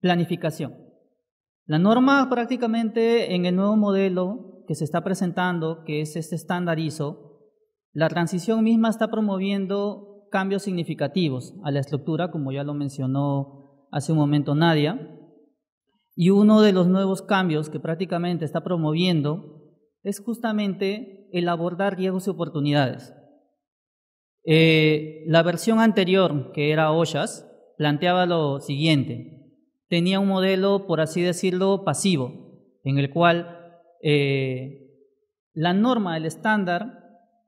Planificación. La norma prácticamente en el nuevo modelo que se está presentando, que es este estándar ISO, la transición misma está promoviendo cambios significativos a la estructura, como ya lo mencionó hace un momento Nadia. Y uno de los nuevos cambios que prácticamente está promoviendo es justamente el abordar riesgos y oportunidades. Eh, la versión anterior, que era OSHAS, planteaba lo siguiente tenía un modelo, por así decirlo, pasivo, en el cual eh, la norma, el estándar,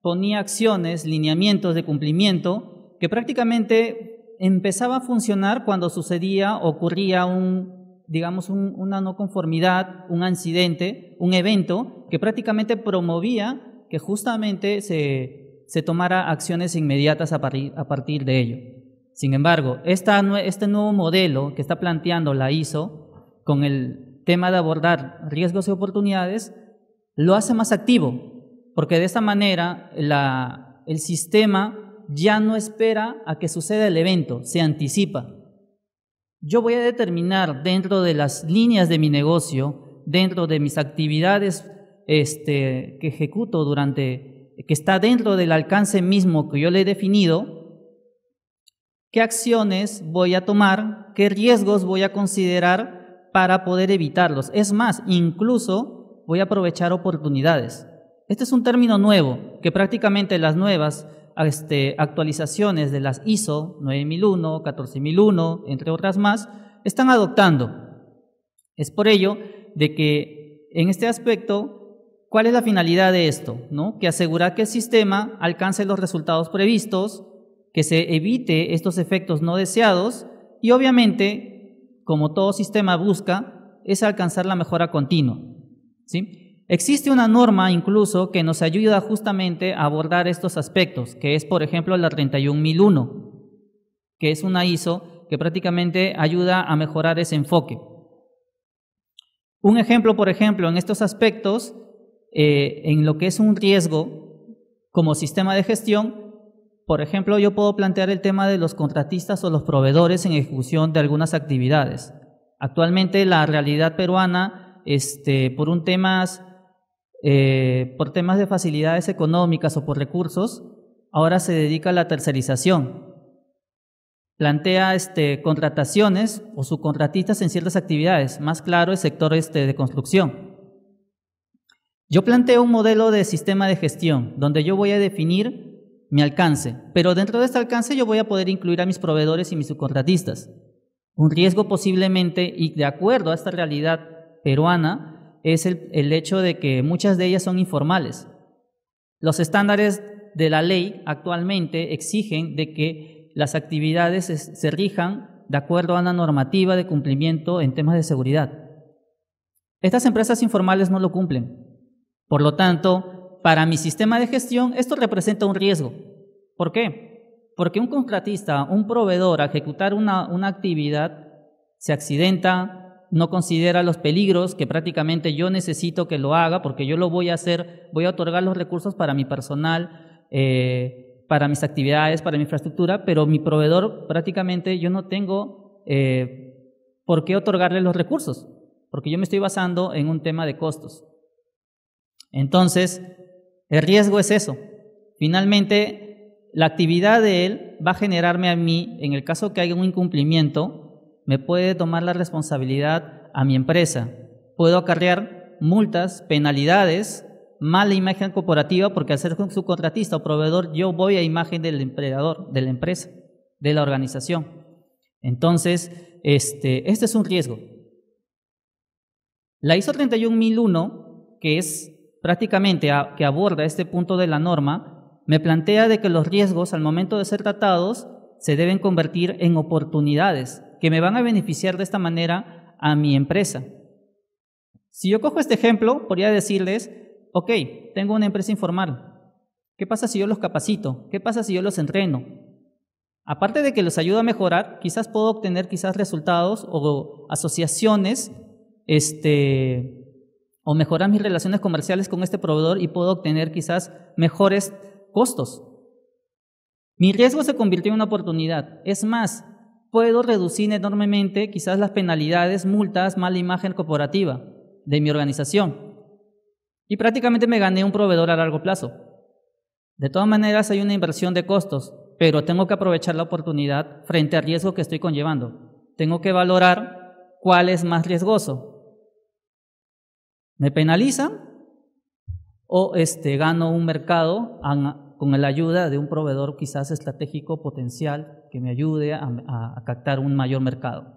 ponía acciones, lineamientos de cumplimiento que prácticamente empezaba a funcionar cuando sucedía, ocurría un, digamos, una no conformidad, un accidente, un evento que prácticamente promovía que justamente se, se tomara acciones inmediatas a partir de ello. Sin embargo, este nuevo modelo que está planteando la ISO con el tema de abordar riesgos y oportunidades lo hace más activo, porque de esta manera el sistema ya no espera a que suceda el evento, se anticipa. Yo voy a determinar dentro de las líneas de mi negocio, dentro de mis actividades este, que ejecuto durante, que está dentro del alcance mismo que yo le he definido, qué acciones voy a tomar, qué riesgos voy a considerar para poder evitarlos. Es más, incluso voy a aprovechar oportunidades. Este es un término nuevo que prácticamente las nuevas este, actualizaciones de las ISO 9001, 14001, entre otras más, están adoptando. Es por ello de que en este aspecto ¿Cuál es la finalidad de esto? ¿No? Que asegurar que el sistema alcance los resultados previstos que se evite estos efectos no deseados y obviamente, como todo sistema busca, es alcanzar la mejora continua. ¿sí? Existe una norma incluso que nos ayuda justamente a abordar estos aspectos, que es por ejemplo la 31001, que es una ISO que prácticamente ayuda a mejorar ese enfoque. Un ejemplo, por ejemplo, en estos aspectos, eh, en lo que es un riesgo como sistema de gestión, por ejemplo, yo puedo plantear el tema de los contratistas o los proveedores en ejecución de algunas actividades. Actualmente la realidad peruana, este, por un temas, eh, por temas de facilidades económicas o por recursos, ahora se dedica a la tercerización. Plantea este, contrataciones o subcontratistas en ciertas actividades, más claro el sector este, de construcción. Yo planteo un modelo de sistema de gestión, donde yo voy a definir mi alcance, pero dentro de este alcance yo voy a poder incluir a mis proveedores y mis subcontratistas. Un riesgo posiblemente, y de acuerdo a esta realidad peruana, es el, hecho de que muchas de ellas son informales. Los estándares de la ley actualmente exigen de que las actividades se, se rijan de acuerdo a una normativa de cumplimiento en temas de seguridad. Estas empresas informales no lo cumplen. Por lo tanto, para mi sistema de gestión, esto representa un riesgo. ¿Por qué? Porque un contratista, un proveedor, a ejecutar una, una actividad, se accidenta, no considera los peligros que prácticamente yo necesito que lo haga, porque yo lo voy a hacer, voy a otorgar los recursos para mi personal, eh, para mis actividades, para mi infraestructura, pero mi proveedor prácticamente yo no tengo eh, por qué otorgarle los recursos, porque yo me estoy basando en un tema de costos. Entonces, el riesgo es eso. Finalmente, la actividad de él va a generarme a mí, en el caso que haya un incumplimiento, me puede tomar la responsabilidad a mi empresa. Puedo acarrear multas, penalidades, mala imagen corporativa, porque al ser subcontratista o proveedor, yo voy a imagen del empleador, de la empresa, de la organización. Entonces, este, este es un riesgo. La ISO 31001, que es prácticamente a, que aborda este punto de la norma, me plantea de que los riesgos al momento de ser tratados se deben convertir en oportunidades que me van a beneficiar de esta manera a mi empresa. Si yo cojo este ejemplo, podría decirles, ok, tengo una empresa informal, ¿qué pasa si yo los capacito? ¿Qué pasa si yo los entreno? Aparte de que los ayudo a mejorar, quizás puedo obtener quizás resultados o asociaciones este, o mejorar mis relaciones comerciales con este proveedor y puedo obtener quizás mejores costos. Mi riesgo se convirtió en una oportunidad. Es más, puedo reducir enormemente quizás las penalidades, multas, mala imagen corporativa de mi organización. Y prácticamente me gané un proveedor a largo plazo. De todas maneras, hay una inversión de costos, pero tengo que aprovechar la oportunidad frente al riesgo que estoy conllevando. Tengo que valorar cuál es más riesgoso, ¿Me penalizan? ¿O este, gano un mercado con la ayuda de un proveedor quizás estratégico potencial que me ayude a, captar un mayor mercado?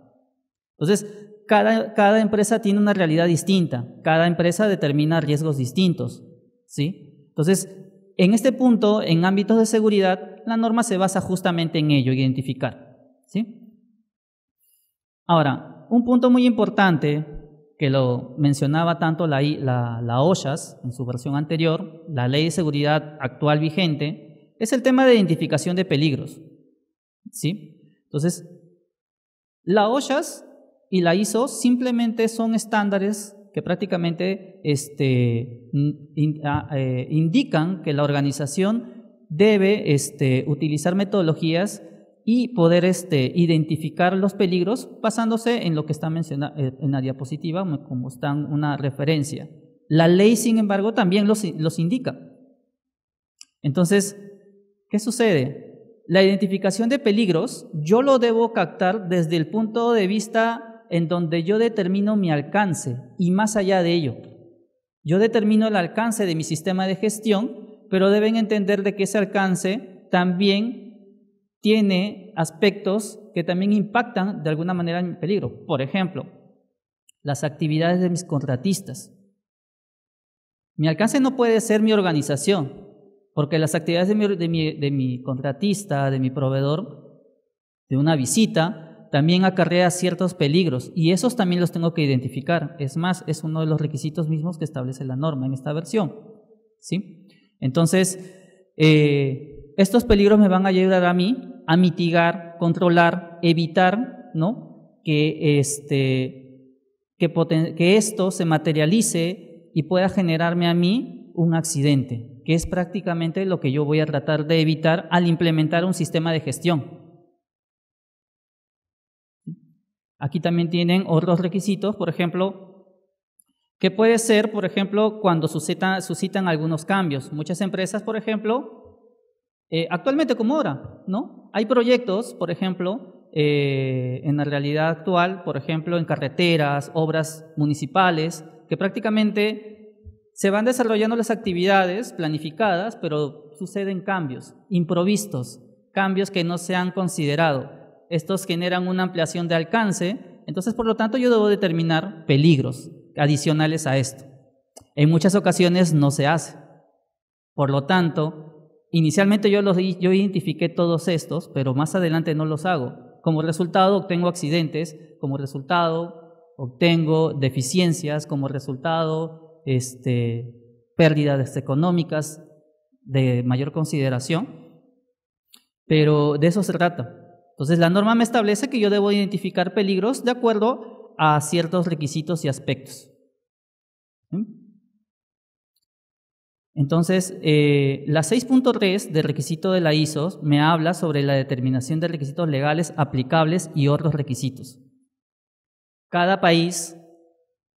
Entonces, cada, cada, empresa tiene una realidad distinta, cada empresa determina riesgos distintos. ¿sí? Entonces, en este punto, en ámbitos de seguridad, la norma se basa justamente en ello, identificar. ¿sí? Ahora, un punto muy importante que lo mencionaba tanto la, la, en su versión anterior, la ley de seguridad actual vigente, es el tema de identificación de peligros. ¿Sí? Entonces, la OSHAS y la ISO simplemente son estándares que prácticamente este, ah, eh, indican que la organización debe este, utilizar metodologías y poder este, identificar los peligros basándose en lo que está mencionado eh, en la diapositiva, como están una referencia. La ley, sin embargo, también los, indica. Entonces, ¿qué sucede? La identificación de peligros yo lo debo captar desde el punto de vista en donde yo determino mi alcance y más allá de ello. Yo determino el alcance de mi sistema de gestión, pero deben entender de que ese alcance también tiene aspectos que también impactan de alguna manera en peligro. Por ejemplo, las actividades de mis contratistas. Mi alcance no puede ser mi organización, porque las actividades de mi, contratista, de mi proveedor, de una visita, también acarrea ciertos peligros y esos también los tengo que identificar. Es más, es uno de los requisitos mismos que establece la norma en esta versión. ¿sí? Entonces, eh, estos peligros me van a ayudar a mí a mitigar, controlar, evitar, ¿no? Que, este, que, esto se materialice y pueda generarme a mí un accidente, que es prácticamente lo que yo voy a tratar de evitar al implementar un sistema de gestión. Aquí también tienen otros requisitos, por ejemplo, que puede ser, por ejemplo, cuando suscitan algunos cambios. Muchas empresas, por ejemplo, eh, actualmente como ahora, ¿no? Hay proyectos, por ejemplo, eh, en la realidad actual, por ejemplo, en carreteras, obras municipales, que prácticamente se van desarrollando las actividades planificadas, pero suceden cambios, improvistos, cambios que no se han considerado. Estos generan una ampliación de alcance, entonces por lo tanto yo debo determinar peligros adicionales a esto. En muchas ocasiones no se hace. Por lo tanto, Inicialmente yo, los, yo identifiqué todos estos, pero más adelante no los hago. Como resultado obtengo accidentes, como resultado obtengo deficiencias, como resultado este, pérdidas económicas de mayor consideración. Pero de eso se trata. Entonces la norma me establece que yo debo identificar peligros de acuerdo a ciertos requisitos y aspectos. ¿Mm? Entonces, eh, la 6.3 del requisito de la ISO me habla sobre la determinación de requisitos legales aplicables y otros requisitos. Cada país,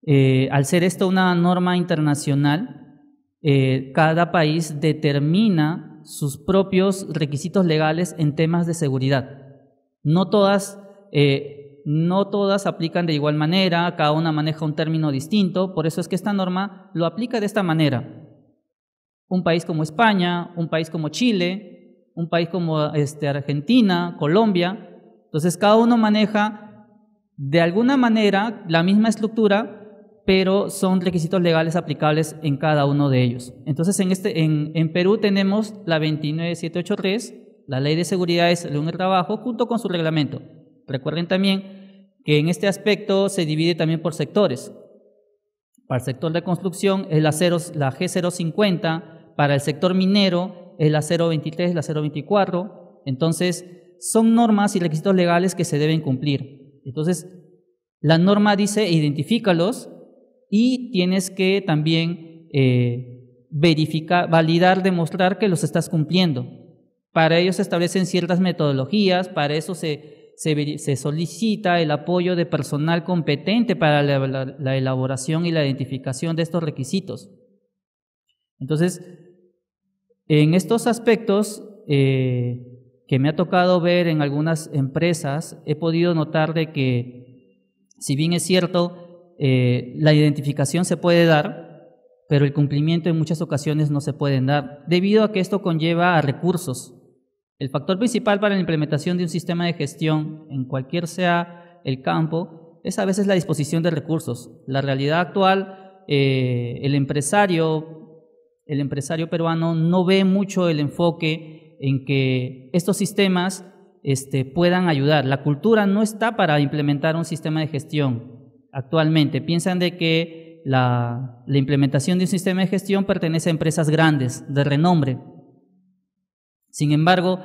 eh, al ser esto una norma internacional, eh, cada país determina sus propios requisitos legales en temas de seguridad. no todas aplican de igual manera, cada una maneja un término distinto, por eso es que esta norma lo aplica de esta manera un país como España, un país como Chile, un país como este, Argentina, Colombia. Entonces cada uno maneja de alguna manera la misma estructura, pero son requisitos legales aplicables en cada uno de ellos. Entonces en, este, en, Perú tenemos la 29783, la Ley de Seguridad en el Trabajo, junto con su reglamento. Recuerden también que en este aspecto se divide también por sectores. Para el sector de construcción es la, la G050, para el sector minero es la 023, la 024. Entonces, son normas y requisitos legales que se deben cumplir. Entonces, la norma dice identifícalos y tienes que también eh, verificar, validar, demostrar que los estás cumpliendo. Para ello se establecen ciertas metodologías, para eso se, solicita el apoyo de personal competente para la, elaboración y la identificación de estos requisitos. Entonces, en estos aspectos eh, que me ha tocado ver en algunas empresas, he podido notar de que, si bien es cierto, eh, la identificación se puede dar, pero el cumplimiento en muchas ocasiones no se puede dar, debido a que esto conlleva a recursos. El factor principal para la implementación de un sistema de gestión, en cualquier sea el campo, es a veces la disposición de recursos. La realidad actual, eh, el empresario el empresario peruano no ve mucho el enfoque en que estos sistemas este, puedan ayudar. La cultura no está para implementar un sistema de gestión actualmente. Piensan de que la, implementación de un sistema de gestión pertenece a empresas grandes, de renombre. Sin embargo,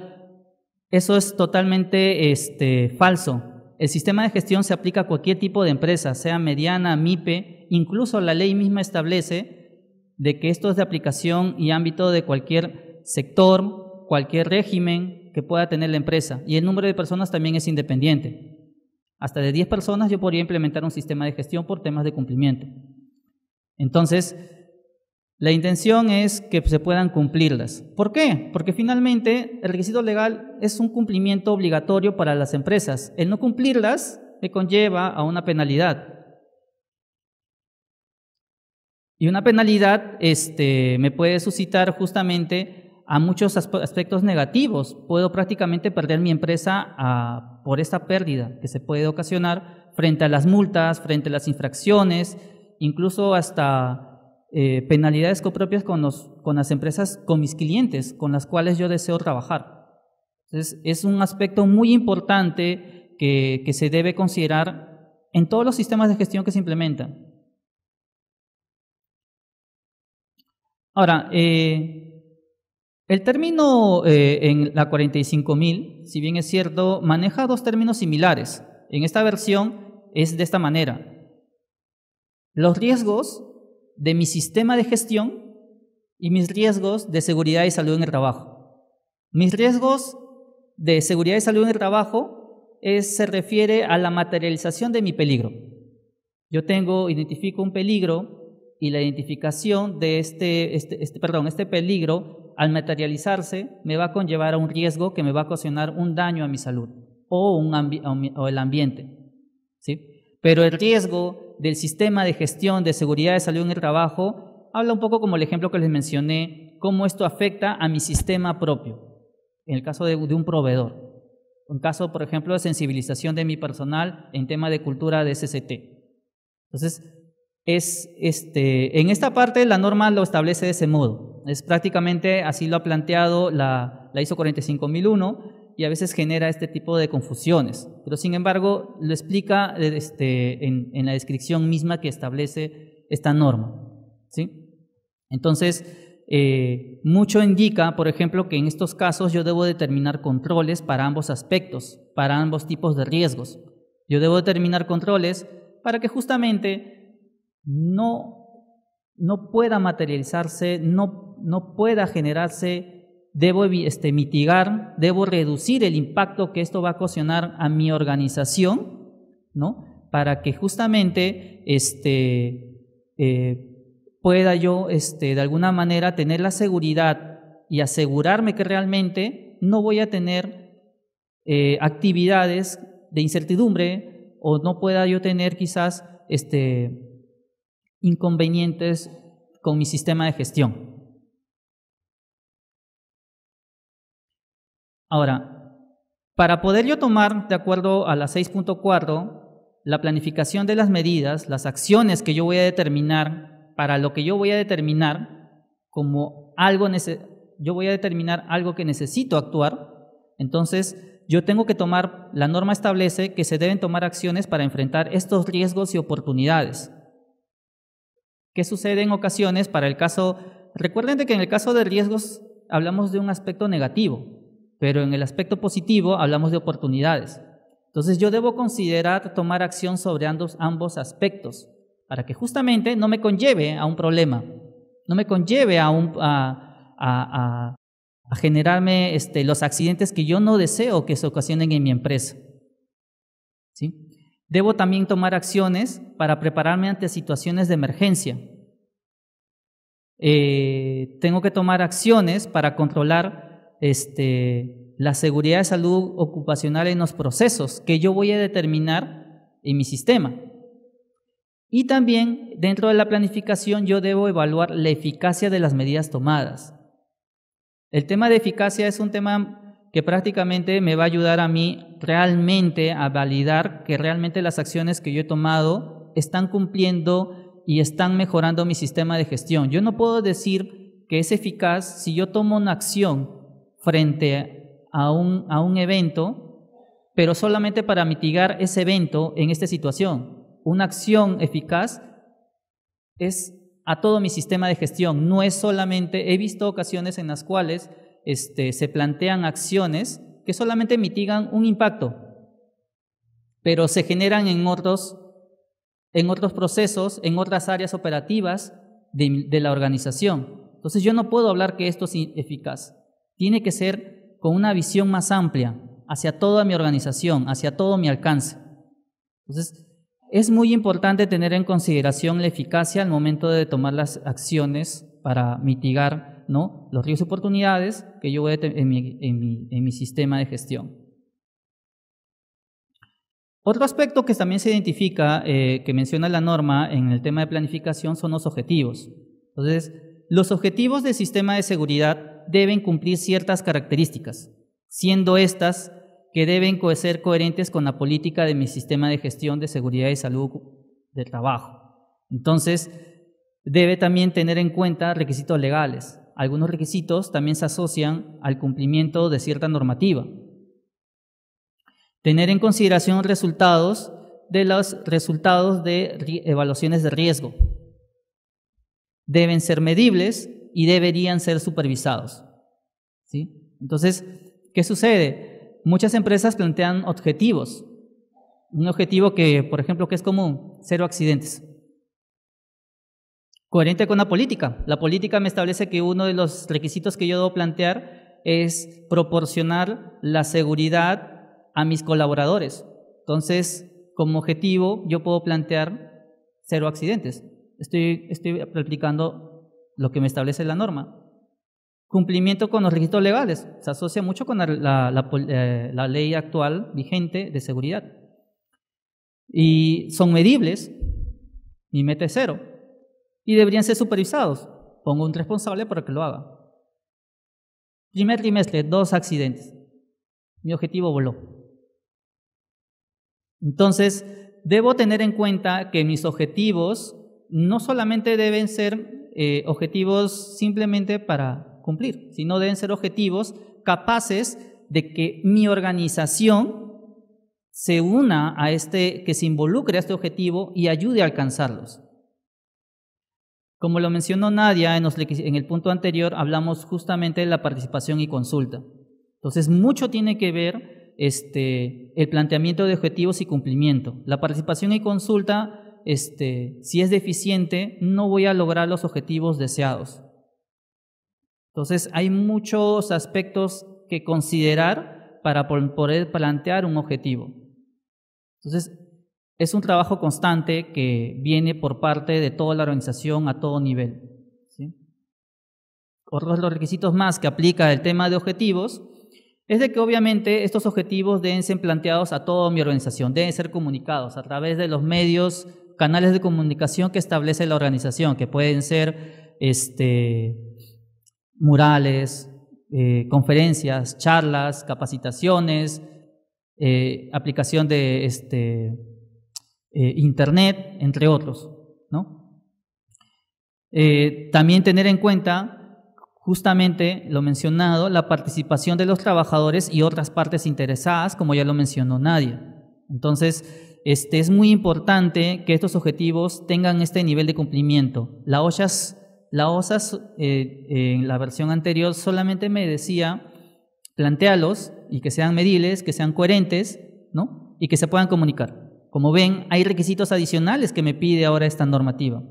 eso es totalmente este, falso. El sistema de gestión se aplica a cualquier tipo de empresa, sea mediana, MIPE, incluso la ley misma establece de que esto es de aplicación y ámbito de cualquier sector, cualquier régimen que pueda tener la empresa. Y el número de personas también es independiente. Hasta de 10 personas yo podría implementar un sistema de gestión por temas de cumplimiento. Entonces, la intención es que se puedan cumplirlas. ¿Por qué? Porque finalmente el requisito legal es un cumplimiento obligatorio para las empresas. El no cumplirlas le conlleva a una penalidad. Y una penalidad este, me puede suscitar justamente a muchos aspectos negativos. Puedo prácticamente perder mi empresa ah, por esta pérdida que se puede ocasionar frente a las multas, frente a las infracciones, incluso hasta eh, penalidades copropias con, las empresas, con mis clientes, con las cuales yo deseo trabajar. Entonces, es un aspecto muy importante que, que se debe considerar en todos los sistemas de gestión que se implementan Ahora, eh, el término eh, en la 45.000, si bien es cierto, maneja dos términos similares. En esta versión es de esta manera. Los riesgos de mi sistema de gestión y mis riesgos de seguridad y salud en el trabajo. Mis riesgos de seguridad y salud en el trabajo se refiere a la materialización de mi peligro. Yo tengo, identifico un peligro y la identificación de este, este, este, perdón, este peligro al materializarse me va a conllevar a un riesgo que me va a ocasionar un daño a mi salud o, un o el ambiente. ¿sí? Pero el riesgo del sistema de gestión de seguridad de salud en el trabajo habla un poco como el ejemplo que les mencioné, cómo esto afecta a mi sistema propio, en el caso de, de un proveedor. Un caso, por ejemplo, de sensibilización de mi personal en tema de cultura de SCT. Entonces, este, en esta parte la norma lo establece de ese modo. Es prácticamente así lo ha planteado la, ISO 45001 y a veces genera este tipo de confusiones. Pero sin embargo, lo explica este, en, la descripción misma que establece esta norma. Entonces, eh, mucho indica, por ejemplo, que en estos casos yo debo determinar controles para ambos aspectos, para ambos tipos de riesgos. Yo debo determinar controles para que justamente no, no pueda materializarse, no, no pueda generarse, debo este, mitigar, debo reducir el impacto que esto va a ocasionar a mi organización, ¿no? Para que justamente este, eh, pueda yo este, de alguna manera tener la seguridad y asegurarme que realmente no voy a tener eh, actividades de incertidumbre o no pueda yo tener quizás este, inconvenientes con mi sistema de gestión. Ahora, para poder yo tomar, de acuerdo a la 6.4, la planificación de las medidas, las acciones que yo voy a determinar, para lo que yo voy a determinar como algo, yo voy a determinar algo que necesito actuar, entonces yo tengo que tomar, la norma establece que se deben tomar acciones para enfrentar estos riesgos y oportunidades. ¿Qué sucede en ocasiones para el caso? Recuerden que en el caso de riesgos hablamos de un aspecto negativo, pero en el aspecto positivo hablamos de oportunidades. Entonces yo debo considerar tomar acción sobre ambos, aspectos para que justamente no me conlleve a un problema, no me conlleve a, generarme este, los accidentes que yo no deseo que se ocasionen en mi empresa. ¿Sí? Debo también tomar acciones para prepararme ante situaciones de emergencia. Eh, tengo que tomar acciones para controlar este, la seguridad de salud ocupacional en los procesos que yo voy a determinar en mi sistema. Y también dentro de la planificación yo debo evaluar la eficacia de las medidas tomadas. El tema de eficacia es un tema que prácticamente me va a ayudar a mí realmente a validar que realmente las acciones que yo he tomado están cumpliendo y están mejorando mi sistema de gestión. Yo no puedo decir que es eficaz si yo tomo una acción frente a un, a un evento, pero solamente para mitigar ese evento en esta situación. Una acción eficaz es a todo mi sistema de gestión, no es solamente, he visto ocasiones en las cuales este, se plantean acciones que solamente mitigan un impacto, pero se generan en otros, en otros procesos, en otras áreas operativas de la organización. Entonces yo no puedo hablar que esto es eficaz. Tiene que ser con una visión más amplia hacia toda mi organización, hacia todo mi alcance. Entonces, es muy importante tener en consideración la eficacia al momento de tomar las acciones para mitigar ¿no? los riesgos y oportunidades que yo voy a tener en mi, sistema de gestión. Otro aspecto que también se identifica, eh, que menciona la norma en el tema de planificación, son los objetivos. Entonces, los objetivos del sistema de seguridad deben cumplir ciertas características, siendo estas que deben ser coherentes con la política de mi sistema de gestión de seguridad y salud del trabajo. Entonces, debe también tener en cuenta requisitos legales, algunos requisitos también se asocian al cumplimiento de cierta normativa. Tener en consideración resultados de los resultados de evaluaciones de riesgo. Deben ser medibles y deberían ser supervisados. Entonces, ¿qué sucede? Muchas empresas plantean objetivos. Un objetivo que, por ejemplo, que es común, cero accidentes coherente con la política. La política me establece que uno de los requisitos que yo debo plantear es proporcionar la seguridad a mis colaboradores. Entonces, como objetivo, yo puedo plantear cero accidentes. Estoy, estoy aplicando lo que me establece la norma. Cumplimiento con los requisitos legales. Se asocia mucho con la, eh, ley actual vigente de seguridad. Y son medibles. Mi meta es cero y deberían ser supervisados. Pongo un responsable para que lo haga. Primer trimestre, dos accidentes. Mi objetivo voló. Entonces, debo tener en cuenta que mis objetivos no solamente deben ser eh, objetivos simplemente para cumplir, sino deben ser objetivos capaces de que mi organización se una a este, que se involucre a este objetivo y ayude a alcanzarlos. Como lo mencionó Nadia en, el punto anterior, hablamos justamente de la participación y consulta. Entonces, mucho tiene que ver este, el planteamiento de objetivos y cumplimiento. La participación y consulta, este, si es deficiente, no voy a lograr los objetivos deseados. Entonces, hay muchos aspectos que considerar para poder plantear un objetivo. Entonces, es un trabajo constante que viene por parte de toda la organización a todo nivel. ¿sí? Otros de los requisitos más que aplica el tema de objetivos es de que obviamente estos objetivos deben ser planteados a toda mi organización, deben ser comunicados a través de los medios, canales de comunicación que establece la organización, que pueden ser este, murales, eh, conferencias, charlas, capacitaciones, eh, aplicación de este, eh, Internet, entre otros. ¿no? Eh, también tener en cuenta, justamente lo mencionado, la participación de los trabajadores y otras partes interesadas, como ya lo mencionó Nadia. Entonces, este, es muy importante que estos objetivos tengan este nivel de cumplimiento. La OSAS eh, en la versión anterior solamente me decía, plantealos y que sean medibles, que sean coherentes, ¿no? Y que se puedan comunicar. Como ven, hay requisitos adicionales que me pide ahora esta normativa.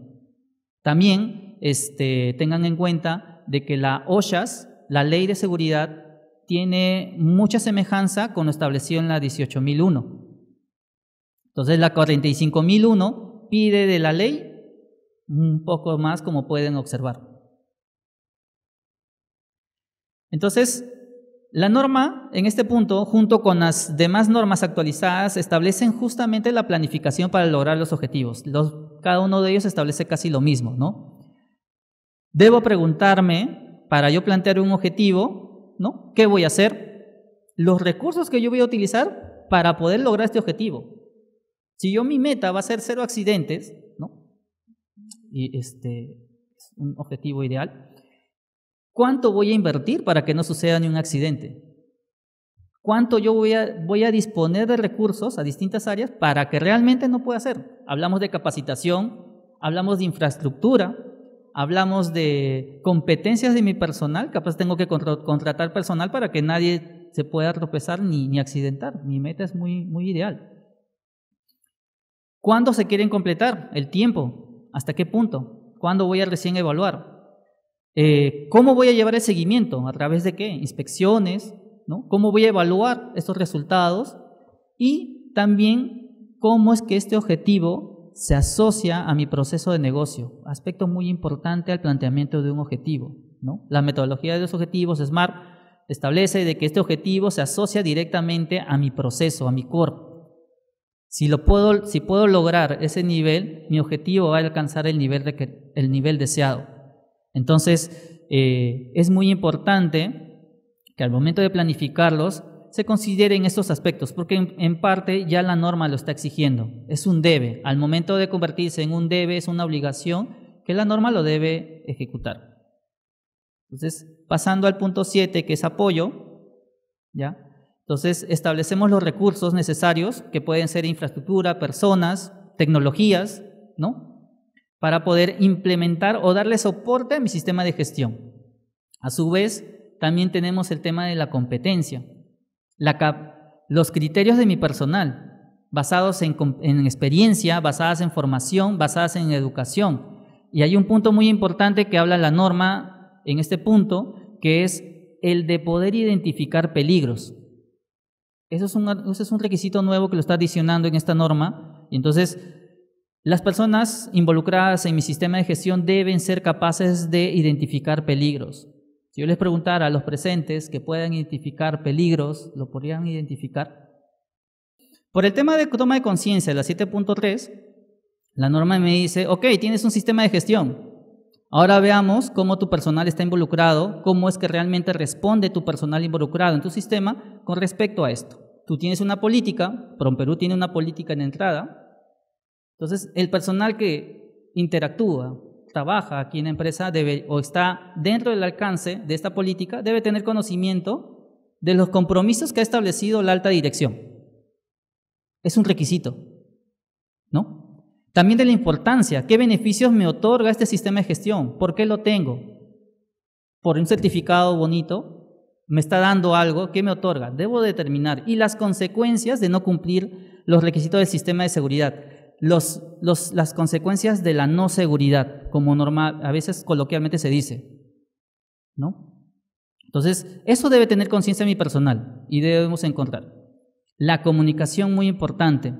También este, tengan en cuenta de que la OSHAS, la ley de seguridad, tiene mucha semejanza con lo establecido en la 18.001. Entonces la 45.001 pide de la ley un poco más como pueden observar. Entonces, la norma, en este punto, junto con las demás normas actualizadas, establecen justamente la planificación para lograr los objetivos. cada uno de ellos establece casi lo mismo, ¿no? Debo preguntarme, para yo plantear un objetivo, ¿no? ¿Qué voy a hacer? Los recursos que yo voy a utilizar para poder lograr este objetivo. Si yo mi meta va a ser cero accidentes, ¿no? Y este, un objetivo ideal. ¿Cuánto voy a invertir para que no suceda ni un accidente? ¿Cuánto yo voy a, disponer de recursos a distintas áreas para que realmente no pueda hacer? Hablamos de capacitación, hablamos de infraestructura, hablamos de competencias de mi personal, capaz tengo que contratar personal para que nadie se pueda tropezar ni, ni accidentar. Mi meta es muy, muy ideal. ¿Cuándo se quieren completar? El tiempo. ¿Hasta qué punto? ¿Cuándo voy a recién evaluar? Eh, ¿Cómo voy a llevar el seguimiento? ¿A través de qué? Inspecciones, ¿no? ¿Cómo voy a evaluar estos resultados? Y también, ¿cómo es que este objetivo se asocia a mi proceso de negocio? Aspecto muy importante al planteamiento de un objetivo, La metodología de los objetivos SMART establece de que este objetivo se asocia directamente a mi proceso, a mi cuerpo. Si, lo puedo, si puedo lograr ese nivel, mi objetivo va a alcanzar el nivel, el nivel deseado. Entonces, eh, es muy importante que al momento de planificarlos se consideren estos aspectos, porque en, parte ya la norma lo está exigiendo. Es un debe. Al momento de convertirse en un debe, es una obligación que la norma lo debe ejecutar. Entonces, pasando al punto 7, que es apoyo, ¿ya? Entonces, establecemos los recursos necesarios, que pueden ser infraestructura, personas, tecnologías, ¿no? para poder implementar o darle soporte a mi sistema de gestión. A su vez, también tenemos el tema de la competencia, los criterios de mi personal, basados en, experiencia, basadas en formación, basadas en educación. Y hay un punto muy importante que habla la norma en este punto, que es el de poder identificar peligros. Eso es un, eso es un requisito nuevo que lo está adicionando en esta norma. Y entonces las personas involucradas en mi sistema de gestión deben ser capaces de identificar peligros. Si yo les preguntara a los presentes que puedan identificar peligros, ¿lo podrían identificar? Por el tema de toma de conciencia, la 7.3, la norma me dice, ok, tienes un sistema de gestión. Ahora veamos cómo tu personal está involucrado, cómo es que realmente responde tu personal involucrado en tu sistema con respecto a esto. Tú tienes una política, PROMPERÚ tiene una política en entrada, entonces, el personal que interactúa, trabaja aquí en la empresa debe, o está dentro del alcance de esta política debe tener conocimiento de los compromisos que ha establecido la alta dirección. Es un requisito, ¿no? También de la importancia, qué beneficios me otorga este sistema de gestión, por qué lo tengo. Por un certificado bonito, me está dando algo, ¿qué me otorga? Debo determinar. Y las consecuencias de no cumplir los requisitos del sistema de seguridad los, los, las consecuencias de la no seguridad, como normal, a veces coloquialmente se dice. ¿no? Entonces, eso debe tener conciencia mi personal y debemos encontrar. La comunicación muy importante.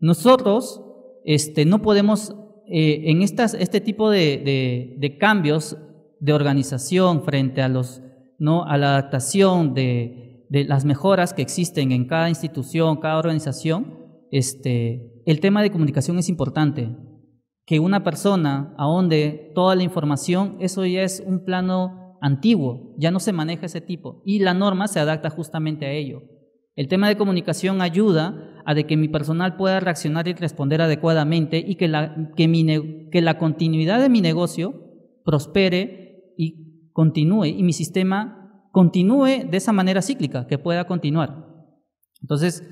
Nosotros este, no podemos, eh, en estas, este tipo de, de, de, cambios de organización frente a, los, ¿no? a la adaptación de, de las mejoras que existen en cada institución, cada organización, este, el tema de comunicación es importante. Que una persona ahonde toda la información, eso ya es un plano antiguo, ya no se maneja ese tipo y la norma se adapta justamente a ello. El tema de comunicación ayuda a de que mi personal pueda reaccionar y responder adecuadamente y que la, que que la continuidad de mi negocio prospere y continúe y mi sistema continúe de esa manera cíclica, que pueda continuar. Entonces,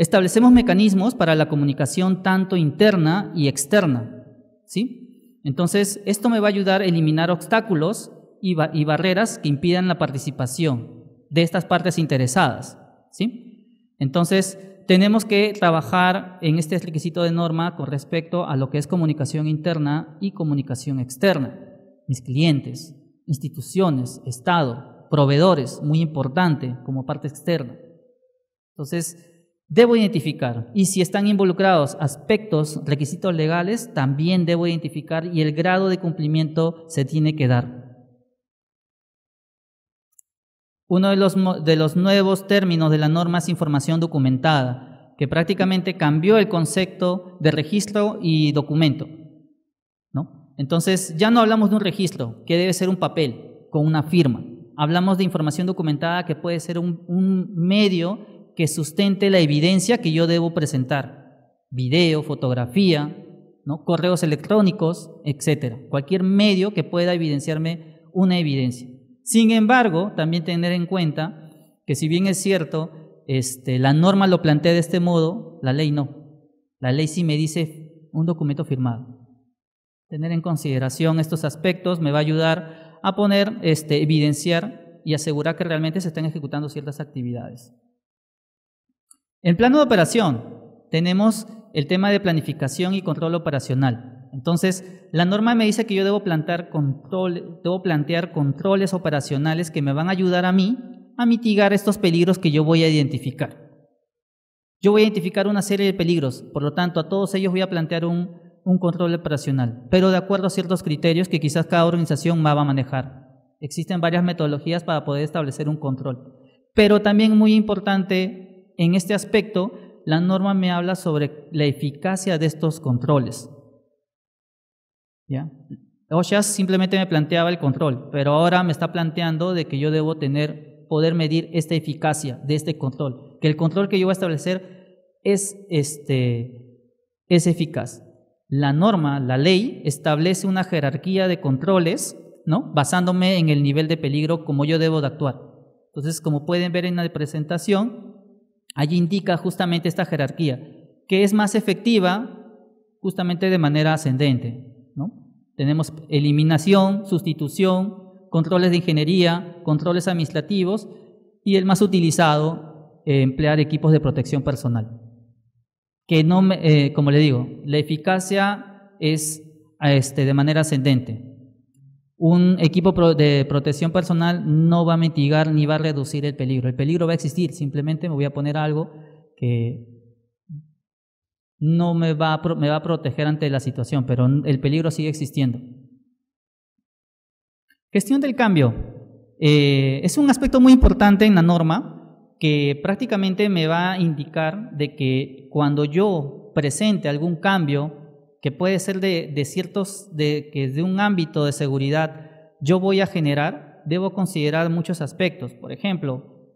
Establecemos mecanismos para la comunicación tanto interna y externa, ¿sí? Entonces, esto me va a ayudar a eliminar obstáculos y, barreras que impidan la participación de estas partes interesadas, ¿sí? Entonces, tenemos que trabajar en este requisito de norma con respecto a lo que es comunicación interna y comunicación externa. Mis clientes, instituciones, Estado, proveedores, muy importante como parte externa. Entonces, Debo identificar, y si están involucrados aspectos, requisitos legales, también debo identificar y el grado de cumplimiento se tiene que dar. Uno de los, de los nuevos términos de la norma es información documentada, que prácticamente cambió el concepto de registro y documento. ¿no? Entonces, ya no hablamos de un registro, que debe ser un papel con una firma. Hablamos de información documentada que puede ser un, un medio que sustente la evidencia que yo debo presentar. Video, fotografía, ¿no? correos electrónicos, etcétera. Cualquier medio que pueda evidenciarme una evidencia. Sin embargo, también tener en cuenta que si bien es cierto, este, la norma lo plantea de este modo, la ley no. La ley sí me dice un documento firmado. Tener en consideración estos aspectos me va a ayudar a poner, este, evidenciar y asegurar que realmente se están ejecutando ciertas actividades. En plano de operación tenemos el tema de planificación y control operacional. Entonces, la norma me dice que yo debo, debo plantear controles operacionales que me van a ayudar a mí a mitigar estos peligros que yo voy a identificar. Yo voy a identificar una serie de peligros, por lo tanto, a todos ellos voy a plantear un, un control operacional, pero de acuerdo a ciertos criterios que quizás cada organización va a manejar. Existen varias metodologías para poder establecer un control. Pero también muy importante en este aspecto, la norma me habla sobre la eficacia de estos controles. ¿Ya? OSHA simplemente me planteaba el control, pero ahora me está planteando de que yo debo tener, poder medir esta eficacia de este control, que el control que yo voy a establecer es, este, es eficaz. La norma, la ley, establece una jerarquía de controles, ¿no? Basándome en el nivel de peligro como yo debo de actuar. Entonces, como pueden ver en la presentación, allí indica justamente esta jerarquía, que es más efectiva justamente de manera ascendente. Tenemos eliminación, sustitución, controles de ingeniería, controles administrativos y el más utilizado, eh, emplear equipos de protección personal. Que no, eh, como le digo, la eficacia es este, de manera ascendente un equipo de protección personal no va a mitigar ni va a reducir el peligro. El peligro va a existir, simplemente me voy a poner algo que no me va a, me va a proteger ante la situación, pero el peligro sigue existiendo. Cuestión del cambio. Eh, es un aspecto muy importante en la norma que prácticamente me va a indicar de que cuando yo presente algún cambio que puede ser de, ciertos, de, que de un ámbito de seguridad yo voy a generar, debo considerar muchos aspectos. Por ejemplo,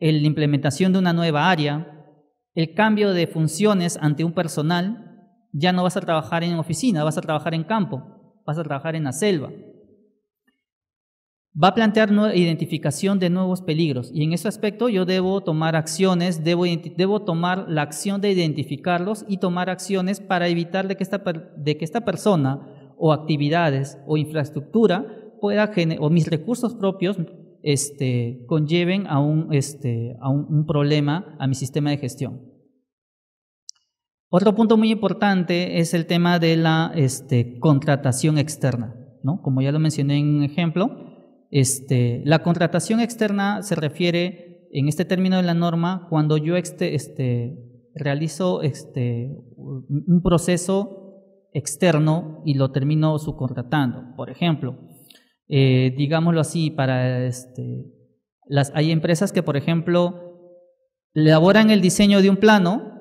la implementación de una nueva área, el cambio de funciones ante un personal, ya no vas a trabajar en oficina, vas a trabajar en campo, vas a trabajar en la selva va a plantear identificación de nuevos peligros y en ese aspecto yo debo tomar acciones, debo, debo tomar la acción de identificarlos y tomar acciones para evitar de que esta, de que esta persona o actividades o infraestructura pueda o mis recursos propios este, conlleven a, un, este, a un, problema a mi sistema de gestión. Otro punto muy importante es el tema de la este, contratación externa. Como ya lo mencioné en un ejemplo, este, la contratación externa se refiere en este término de la norma cuando yo este, este, realizo este, un proceso externo y lo termino subcontratando. Por ejemplo, eh, digámoslo así, para este, las, hay empresas que, por ejemplo, elaboran el diseño de un plano,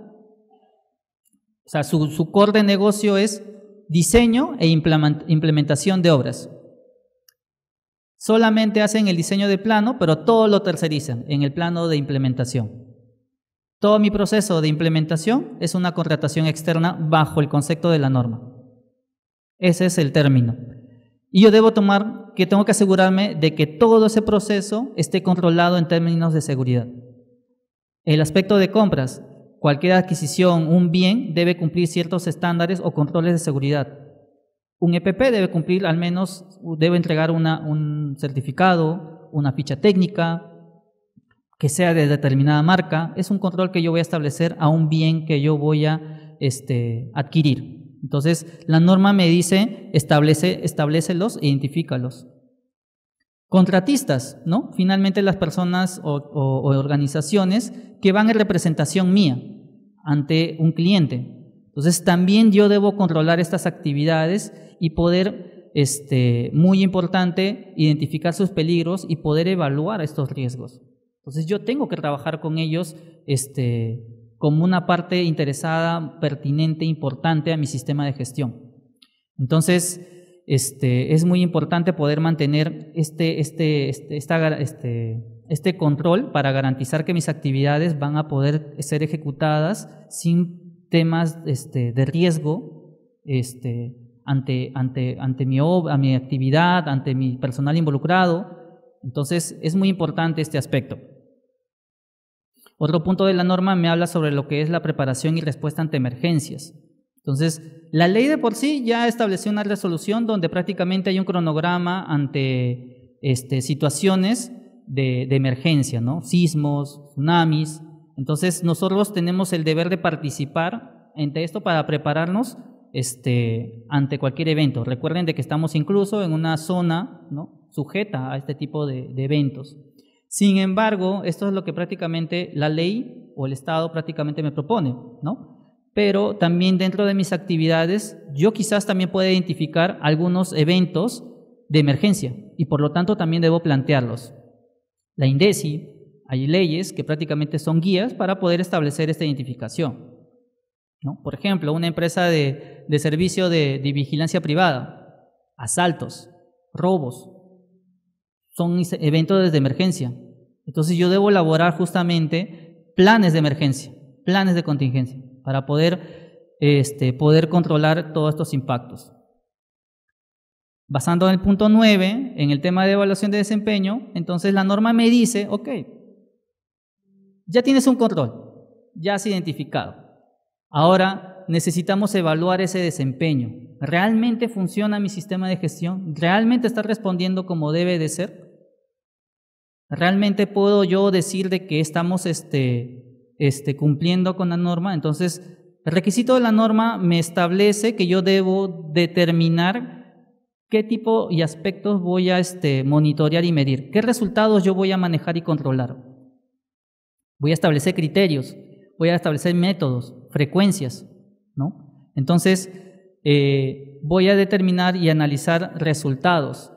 o sea, su, su core de negocio es diseño e implementación de obras. Solamente hacen el diseño de plano, pero todo lo tercerizan en el plano de implementación. Todo mi proceso de implementación es una contratación externa bajo el concepto de la norma. Ese es el término. Y yo debo tomar que tengo que asegurarme de que todo ese proceso esté controlado en términos de seguridad. El aspecto de compras, cualquier adquisición, un bien, debe cumplir ciertos estándares o controles de seguridad un EPP debe cumplir al menos, debe entregar un certificado, una ficha técnica, que sea de determinada marca. Es un control que yo voy a establecer a un bien que yo voy a este, adquirir. Entonces, la norma me dice, establece, establecelos, e identifícalos. Contratistas, ¿no? Finalmente las personas o organizaciones que van en representación mía ante un cliente. Entonces, también yo debo controlar estas actividades y poder, este, muy importante, identificar sus peligros y poder evaluar estos riesgos. Entonces yo tengo que trabajar con ellos este, como una parte interesada, pertinente, importante a mi sistema de gestión. Entonces, este, es muy importante poder mantener este, este, este, este, este control para garantizar que mis actividades van a poder ser ejecutadas sin temas este, de riesgo este, ante, ante, ante mi, mi actividad, ante mi personal involucrado. Entonces es muy importante este aspecto. Otro punto de la norma me habla sobre lo que es la preparación y respuesta ante emergencias. Entonces, la ley de por sí ya estableció una resolución donde prácticamente hay un cronograma ante este, situaciones de, de emergencia, ¿no? Sismos, tsunamis. Entonces, nosotros tenemos el deber de participar en esto para prepararnos este, ante cualquier evento. Recuerden de que estamos incluso en una zona sujeta a este tipo de, eventos. Sin embargo, esto es lo que prácticamente la ley o el Estado prácticamente me propone, Pero también dentro de mis actividades, yo quizás también pueda identificar algunos eventos de emergencia y por lo tanto también debo plantearlos. La INDECI, hay leyes que prácticamente son guías para poder establecer esta identificación. Por ejemplo, una empresa de, servicio de, vigilancia privada, asaltos, robos, son eventos de emergencia. Entonces yo debo elaborar justamente planes de emergencia, planes de contingencia, para poder, este, poder controlar todos estos impactos. Basando en el punto 9, en el tema de evaluación de desempeño, entonces la norma me dice, ok, ya tienes un control, ya has identificado Ahora necesitamos evaluar ese desempeño. ¿Realmente funciona mi sistema de gestión? ¿Realmente está respondiendo como debe de ser? ¿Realmente puedo yo decir de que estamos este, este, cumpliendo con la norma? Entonces, el requisito de la norma me establece que yo debo determinar qué tipo y aspectos voy a este, monitorear y medir, qué resultados yo voy a manejar y controlar. Voy a establecer criterios voy a establecer métodos, frecuencias, ¿no? Entonces, eh, voy a determinar y analizar resultados.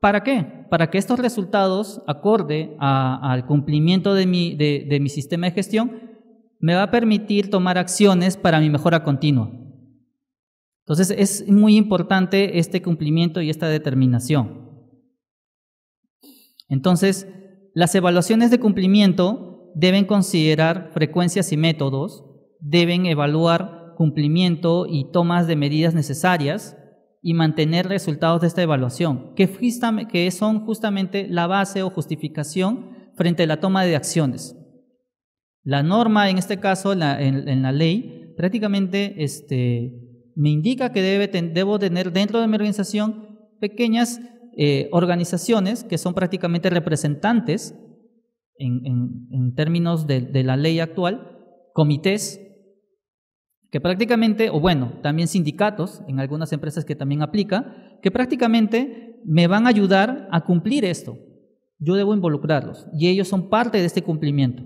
¿Para qué? Para que estos resultados, acorde al cumplimiento de mi, de mi sistema de gestión, me va a permitir tomar acciones para mi mejora continua. Entonces es muy importante este cumplimiento y esta determinación. Entonces, las evaluaciones de cumplimiento deben considerar frecuencias y métodos, deben evaluar cumplimiento y tomas de medidas necesarias y mantener resultados de esta evaluación, que, son justamente la base o justificación frente a la toma de acciones. La norma, en este caso, en, la ley, prácticamente este, me indica que debe debo tener dentro de mi organización pequeñas eh, organizaciones que son prácticamente representantes en, términos de, la ley actual, comités que prácticamente, o bueno, también sindicatos, en algunas empresas que también aplica, que prácticamente me van a ayudar a cumplir esto. Yo debo involucrarlos y ellos son parte de este cumplimiento.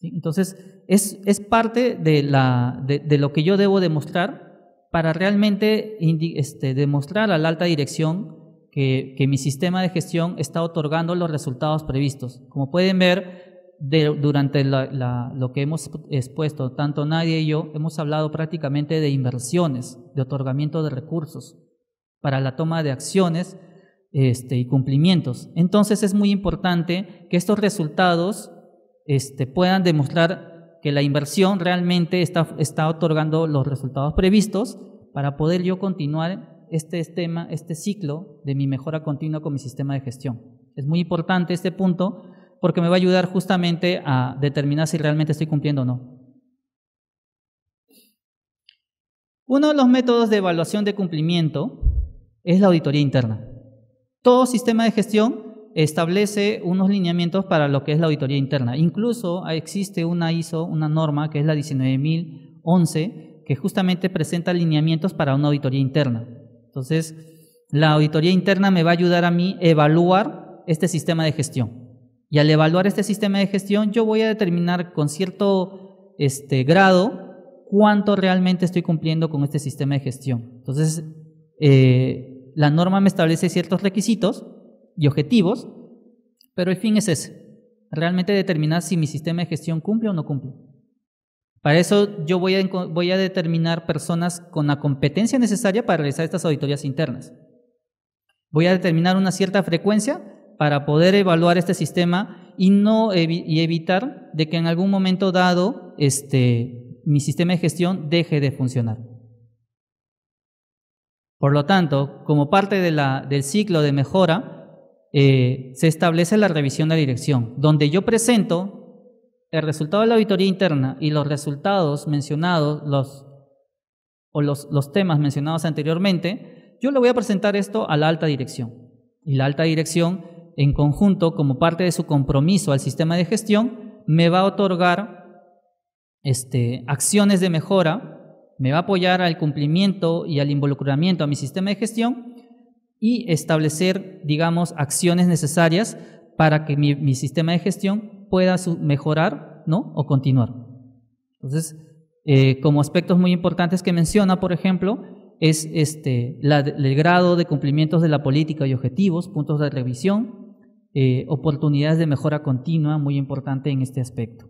Entonces, es, es parte de, lo que yo debo demostrar para realmente este, demostrar a la alta dirección que, mi sistema de gestión está otorgando los resultados previstos. Como pueden ver, durante lo que hemos expuesto, tanto nadie y yo hemos hablado prácticamente de inversiones, de otorgamiento de recursos para la toma de acciones este, y cumplimientos. Entonces es muy importante que estos resultados este, puedan demostrar que la inversión realmente está, está otorgando los resultados previstos para poder yo continuar este, este, tema, este ciclo de mi mejora continua con mi sistema de gestión. Es muy importante este punto porque me va a ayudar justamente a determinar si realmente estoy cumpliendo o no. Uno de los métodos de evaluación de cumplimiento es la auditoría interna. Todo sistema de gestión establece unos lineamientos para lo que es la auditoría interna. Incluso existe una ISO, una norma que es la 19011, que justamente presenta lineamientos para una auditoría interna. Entonces, la auditoría interna me va a ayudar a mí evaluar este sistema de gestión. Y al evaluar este sistema de gestión, yo voy a determinar con cierto este, grado cuánto realmente estoy cumpliendo con este sistema de gestión. Entonces, eh, la norma me establece ciertos requisitos y objetivos, pero el fin es ese, realmente determinar si mi sistema de gestión cumple o no cumple. Para eso yo voy a, determinar personas con la competencia necesaria para realizar estas auditorías internas. Voy a determinar una cierta frecuencia para poder evaluar este sistema y, no, evitar de que en algún momento dado este, mi sistema de gestión deje de funcionar. Por lo tanto, como parte de la, del ciclo de mejora, eh, se establece la revisión de dirección, donde yo presento el resultado de la auditoría interna y los resultados mencionados, los, o los, temas mencionados anteriormente, yo le voy a presentar esto a la alta dirección. Y la alta dirección, en conjunto, como parte de su compromiso al sistema de gestión, me va a otorgar este, acciones de mejora, me va a apoyar al cumplimiento y al involucramiento a mi sistema de gestión y establecer, digamos, acciones necesarias para que mi sistema de gestión pueda mejorar ¿no? o continuar. Entonces, eh, como aspectos muy importantes que menciona, por ejemplo, es este, el grado de cumplimientos de la política y objetivos, puntos de revisión, eh, oportunidades de mejora continua, muy importante en este aspecto.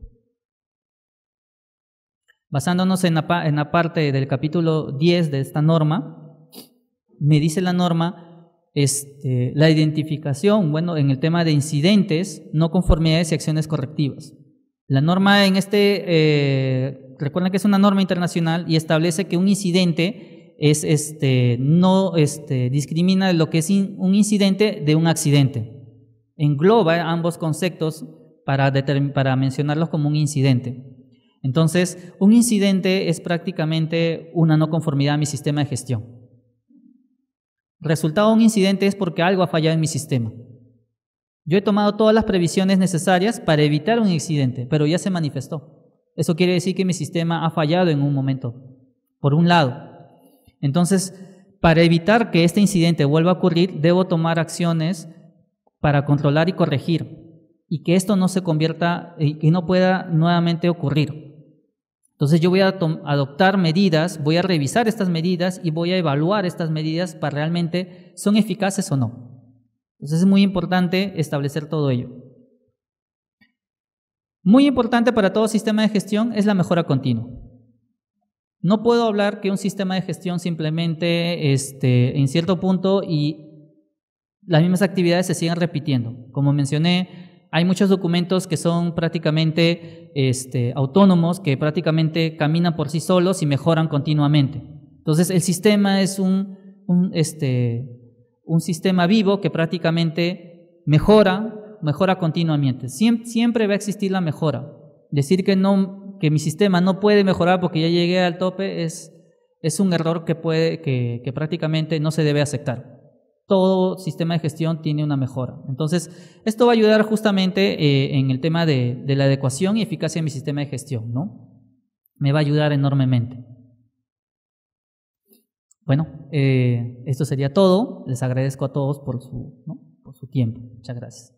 Basándonos en la parte del capítulo 10 de esta norma, me dice la norma este, la identificación, bueno, en el tema de incidentes, no conformidades y acciones correctivas. La norma en este, eh, recuerden que es una norma internacional y establece que un incidente es, este, no este, discrimina lo que es un incidente de un accidente. Engloba ambos conceptos para, para mencionarlos como un incidente. Entonces, un incidente es prácticamente una no conformidad a mi sistema de gestión resultado de un incidente es porque algo ha fallado en mi sistema. Yo he tomado todas las previsiones necesarias para evitar un incidente, pero ya se manifestó. Eso quiere decir que mi sistema ha fallado en un momento, por un lado. Entonces, para evitar que este incidente vuelva a ocurrir, debo tomar acciones para controlar y corregir y que esto no se convierta y que no pueda nuevamente ocurrir. Entonces yo voy a adoptar medidas, voy a revisar estas medidas y voy a evaluar estas medidas para realmente son eficaces o no. Entonces es muy importante establecer todo ello. Muy importante para todo sistema de gestión es la mejora continua. No puedo hablar que un sistema de gestión simplemente este, en cierto punto y las mismas actividades se sigan repitiendo. Como mencioné, hay muchos documentos que son prácticamente este, autónomos, que prácticamente caminan por sí solos y mejoran continuamente. Entonces el sistema es un, este, sistema vivo que prácticamente mejora, mejora continuamente. Siempre, va a existir la mejora. Decir que, mi sistema no puede mejorar porque ya llegué al tope es, un error que, puede, que prácticamente no se debe aceptar todo sistema de gestión tiene una mejora. Entonces, esto va a ayudar justamente eh, en el tema de, la adecuación y eficacia de mi sistema de gestión, ¿no? Me va a ayudar enormemente. Bueno, eh, esto sería todo. Les agradezco a todos su, por su tiempo. Muchas gracias.